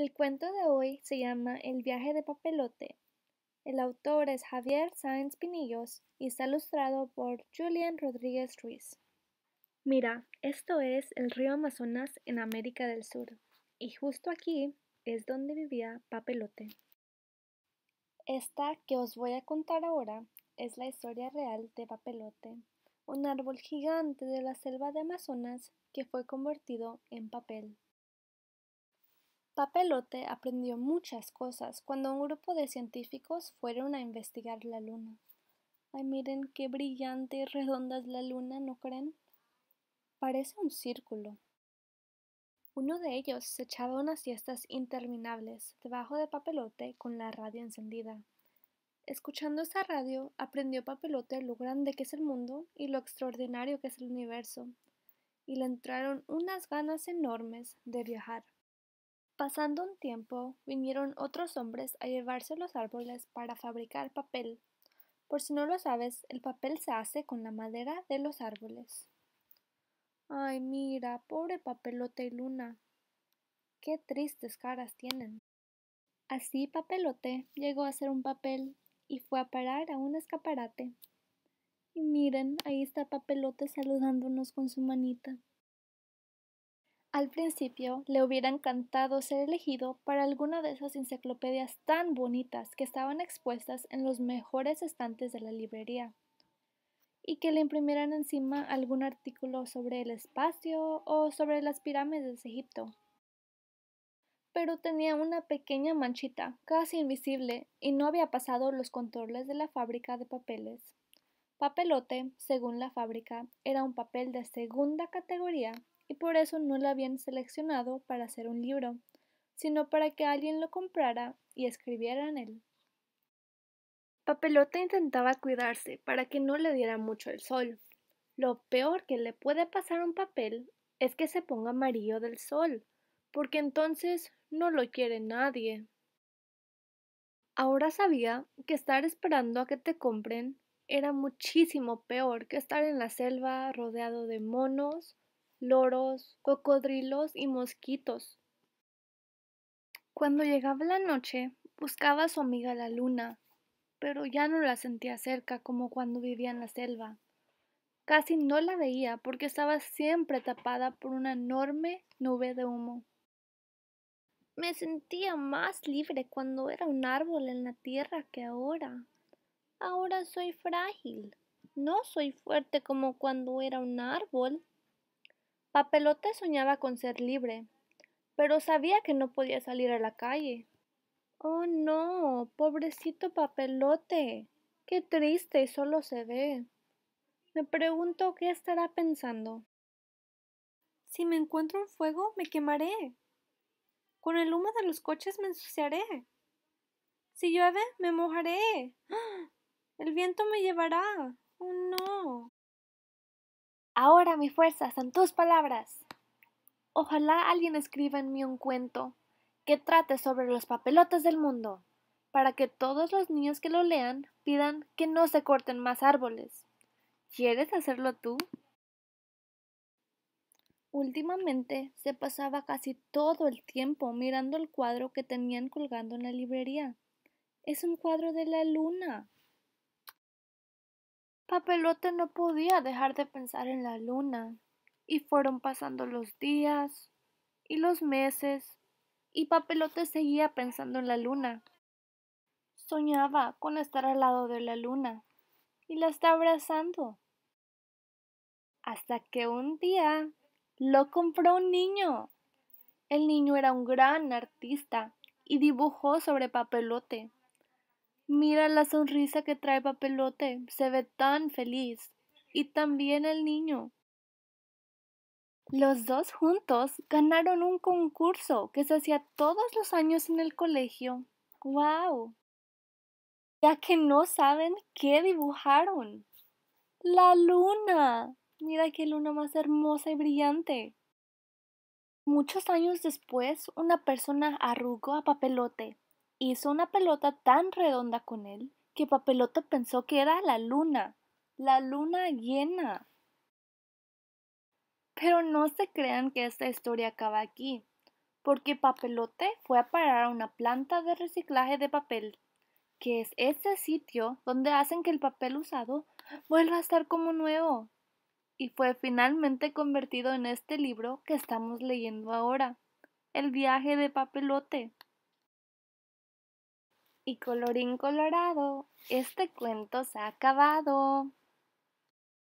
El cuento de hoy se llama El viaje de papelote. El autor es Javier Sáenz Pinillos y está ilustrado por Julian Rodríguez Ruiz. Mira, esto es el río Amazonas en América del Sur y justo aquí es donde vivía Papelote. Esta que os voy a contar ahora es la historia real de Papelote, un árbol gigante de la selva de Amazonas que fue convertido en papel. Papelote aprendió muchas cosas cuando un grupo de científicos fueron a investigar la luna. Ay, miren qué brillante y redonda es la luna, ¿no creen? Parece un círculo. Uno de ellos se echaba unas siestas interminables debajo de papelote con la radio encendida. Escuchando esa radio, aprendió papelote lo grande que es el mundo y lo extraordinario que es el universo, y le entraron unas ganas enormes de viajar. Pasando un tiempo, vinieron otros hombres a llevarse los árboles para fabricar papel. Por si no lo sabes, el papel se hace con la madera de los árboles. Ay, mira, pobre papelote y luna. Qué tristes caras tienen. Así papelote llegó a hacer un papel y fue a parar a un escaparate. Y miren, ahí está papelote saludándonos con su manita. Al principio le hubiera encantado ser elegido para alguna de esas enciclopedias tan bonitas que estaban expuestas en los mejores estantes de la librería y que le imprimieran encima algún artículo sobre el espacio o sobre las pirámides de Egipto. Pero tenía una pequeña manchita, casi invisible, y no había pasado los controles de la fábrica de papeles. Papelote, según la fábrica, era un papel de segunda categoría y por eso no la habían seleccionado para hacer un libro, sino para que alguien lo comprara y escribiera en él. Papelota intentaba cuidarse para que no le diera mucho el sol. Lo peor que le puede pasar a un papel es que se ponga amarillo del sol, porque entonces no lo quiere nadie. Ahora sabía que estar esperando a que te compren era muchísimo peor que estar en la selva rodeado de monos, loros, cocodrilos y mosquitos. Cuando llegaba la noche, buscaba a su amiga la luna, pero ya no la sentía cerca como cuando vivía en la selva. Casi no la veía porque estaba siempre tapada por una enorme nube de humo. Me sentía más libre cuando era un árbol en la tierra que ahora. Ahora soy frágil. No soy fuerte como cuando era un árbol. Papelote soñaba con ser libre, pero sabía que no podía salir a la calle. Oh, no, pobrecito papelote. Qué triste y solo se ve. Me pregunto qué estará pensando. Si me encuentro un fuego, me quemaré. Con el humo de los coches me ensuciaré. Si llueve, me mojaré. ¡Ah! El viento me llevará. Ahora mi fuerza está en tus palabras. Ojalá alguien escriba en mí un cuento que trate sobre los papelotes del mundo, para que todos los niños que lo lean pidan que no se corten más árboles. ¿Quieres hacerlo tú? Últimamente se pasaba casi todo el tiempo mirando el cuadro que tenían colgando en la librería. Es un cuadro de la luna. Papelote no podía dejar de pensar en la luna, y fueron pasando los días y los meses, y Papelote seguía pensando en la luna. Soñaba con estar al lado de la luna, y la estaba abrazando. Hasta que un día lo compró un niño. El niño era un gran artista y dibujó sobre papelote. Mira la sonrisa que trae Papelote, se ve tan feliz. Y también el niño. Los dos juntos ganaron un concurso que se hacía todos los años en el colegio. ¡Guau! Ya que no saben qué dibujaron. La luna. Mira qué luna más hermosa y brillante. Muchos años después, una persona arrugó a papelote hizo una pelota tan redonda con él que Papelote pensó que era la luna, la luna llena. Pero no se crean que esta historia acaba aquí, porque Papelote fue a parar a una planta de reciclaje de papel, que es ese sitio donde hacen que el papel usado vuelva a estar como nuevo, y fue finalmente convertido en este libro que estamos leyendo ahora, El viaje de Papelote. Y colorín colorado, este cuento se ha acabado.